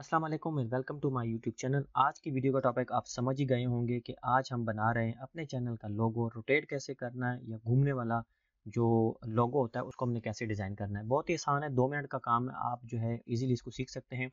अस्सलाम वालेकुम and welcome to my YouTube channel आज की वीडियो का टॉपिक आप समझ ही गए होंगे कि आज हम बना रहे हैं अपने चैनल का लोगो रोटेट कैसे करना है या घूमने वाला जो लोगो होता है उसको हमने कैसे डिज़ाइन करना है बहुत ही आसान है दो मिनट का काम है आप जो है ईजिली इसको सीख सकते हैं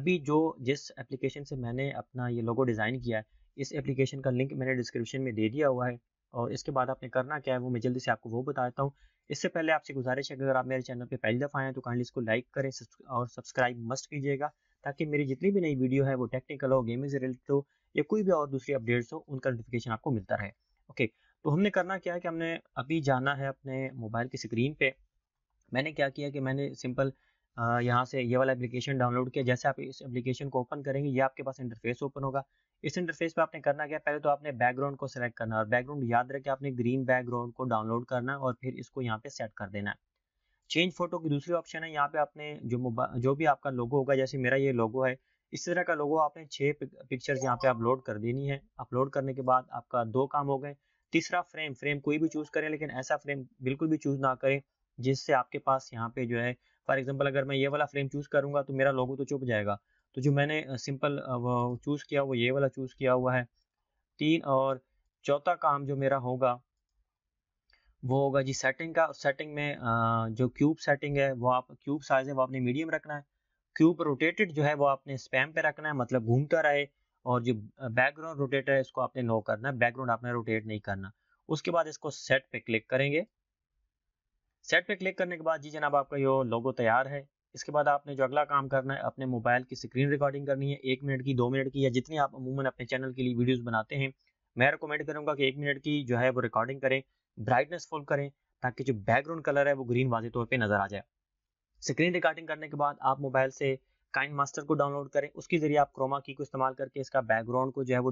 अभी जो जिस एप्लीकेशन से मैंने अपना ये लोगो डिज़ाइन किया है इस एप्लीकेशन का लिंक मैंने डिस्क्रिप्शन में दे दिया हुआ है और इसके बाद आपने करना क्या है वो मैं जल्दी से आपको वो बता देता हूँ इससे पहले आपसे गुजारिश है कि अगर आप मेरे चैनल पर पहली दफ़ा आए हैं तो काइंडली इसको लाइक करें और सब्सक्राइब मस्ट कीजिएगा ताकि मेरी जितनी भी नई वीडियो है वो टेक्निकल हो गेमिंग से रिलेटेड हो या कोई भी और दूसरी अपडेट्स हो उनका नोटिफिकेशन आपको मिलता रहे ओके तो हमने करना क्या है कि हमने अभी जाना है अपने मोबाइल की स्क्रीन पे मैंने क्या किया कि मैंने सिंपल यहाँ से ये वाला एप्लीकेशन डाउनलोड किया जैसे आप इस एप्लीकेशन को ओपन करेंगे ये आपके पास इंटरफेस ओपन होगा इस इंटरफेस पे आपने करना क्या पहले तो आपने बैकग्राउंड को सिलेक्ट करना और बैकग्राउंड याद रखे आपने ग्रीन बैकग्राउंड को डाउनलोड करना है और फिर इसको यहाँ पे सेट कर देना है चेंज फोटो की दूसरी ऑप्शन है यहाँ पे आपने जो मोबाइल जो भी आपका लोगो होगा जैसे मेरा ये लोगो है इस तरह का लोगो आपने छः पिक्चर्स यहाँ पे अपलोड कर देनी है अपलोड करने के बाद आपका दो काम हो गए तीसरा फ्रेम फ्रेम कोई भी चूज़ करें लेकिन ऐसा फ्रेम बिल्कुल भी चूज़ ना करें जिससे आपके पास यहाँ पे जो है फॉर एग्जाम्पल अगर मैं ये वाला फ्रेम चूज़ करूँगा तो मेरा लोगो तो चुप जाएगा तो जो मैंने सिंपल चूज़ किया वो ये वाला चूज़ किया हुआ है तीन और चौथा काम जो मेरा होगा वो होगा जी सेटिंग का सेटिंग में जो क्यूब सेटिंग है वो आप क्यूब साइज है वो आपने मीडियम रखना है क्यूब रोटेटेड जो है वो आपने स्पैम पे रखना है मतलब घूमता रहे और जो बैकग्राउंड रोटेटर है इसको आपने नो करना है बैकग्राउंड आपने रोटेट नहीं करना उसके बाद इसको सेट पे क्लिक करेंगे सेट पे क्लिक करने के बाद जी जनाब आपका ये लोगो तैयार है इसके बाद आपने जो अगला काम करना है अपने मोबाइल की स्क्रीन रिकॉर्डिंग करनी है एक मिनट की दो मिनट की या जितनी आप अमूमन अपने चैनल के लिए वीडियोस बनाते हैं मैं रिकमेंड करूंगा कि एक मिनट की जो है वो रिकॉर्डिंग करें ब्राइटनेस फुल करें ताकि जो बैकग्राउंड कलर है वो ग्रीन वाजे तौर पर नजर आ जाए स्क्रीन रिकॉर्डिंग करने के बाद आप मोबाइल से काइन मास्टर को डाउनलोड करें उसके जरिए आप क्रोमा की को इस्तेमाल करके इसका बैकग्राउंड को जो है वो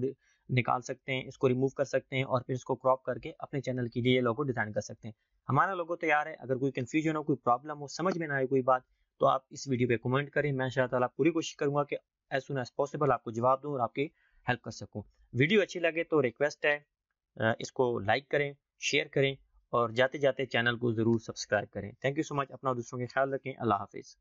निकाल सकते हैं इसको रिमूव कर सकते हैं और फिर इसको क्रॉप करके अपने चैनल के लिए लोगो डिज़ाइन कर सकते हैं हमारा लोगो तैयार है अगर कोई कंफ्यूजन हो कोई प्रॉब्लम हो समझ में ना आए कोई बात तो आप इस वीडियो पे कमेंट करें मैं शाह पूरी कोशिश करूंगा कि एज सुन एज पॉसिबल आपको जवाब दूँ और आपकी हेल्प कर सकूँ वीडियो अच्छी लगे तो रिक्वेस्ट है इसको लाइक करें शेयर करें और जाते जाते चैनल को ज़रूर सब्सक्राइब करें थैंक यू सो मच अपना दूसरों के ख्याल रखें अल्लाह हाफिज़